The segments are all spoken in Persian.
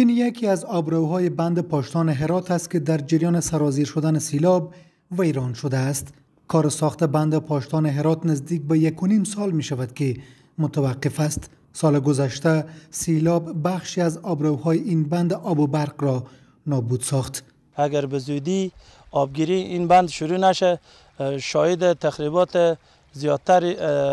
این یکی از آبروهای بند پاشتان هرات است که در جریان سرازیر شدن سیلاب ویران شده است. کار ساخت بند پاشتان هرات نزدیک به یک و سال می شود که متوقف است. سال گذشته سیلاب بخشی از آبروهای این بند آب و برق را نابود ساخت. اگر به زودی آبگیری این بند شروع نشه شاید تخریبات زیادتر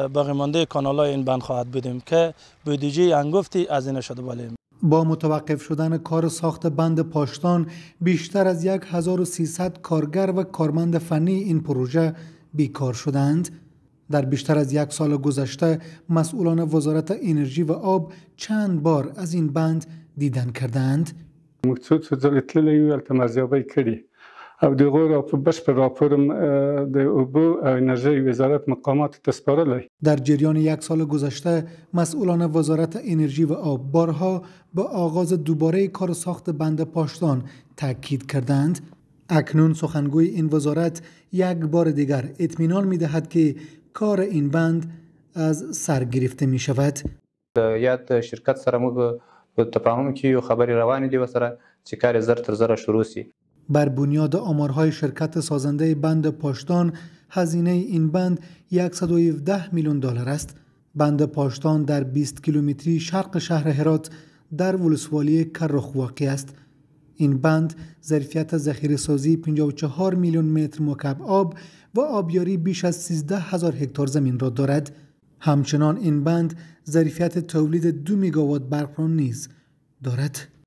باقی مانده کانال این بند خواهد بودیم که بودجه انگفتی از این شده بالیم با متوقف شدن کار ساخت بند پاشتان بیشتر از 1300 کارگر و کارمند فنی این پروژه بیکار شدند. در بیشتر از یک سال گذشته مسئولان وزارت انرژی و آب چند بار از این بند دیدن کردند. او دغه په بشپړ راپور د اوبو او وزارت مقامات تسپارلی در جریان یک سال گذشته مسئولان وزارت انرژی و آب بارها به با آغاز دوباره کار ساخت بند پاشتان تاکید کردند اکنون سخنگوی این وزارت یک بار دیگر اطمینان می دهد که کار این بند از سر گرفته می شود یاد شرکت سره موږ په تفاهم کې خبری خبرې روانې دي وسره چې کار زر تر زره شروع سی بر بنیاد آمارهای شرکت سازنده بند پاشتان هزینه این بند 117 میلیون دلار است بند پاشتان در 20 کیلومتری شرق شهر هرات در ولسوالی کرخ واقع است این بند ظرفیت ذخیره سازی 54 میلیون متر مکعب آب و آبیاری بیش از 13 هزار هکتار زمین را دارد همچنان این بند ظرفیت تولید 2 مگاوات برق را نیز دارد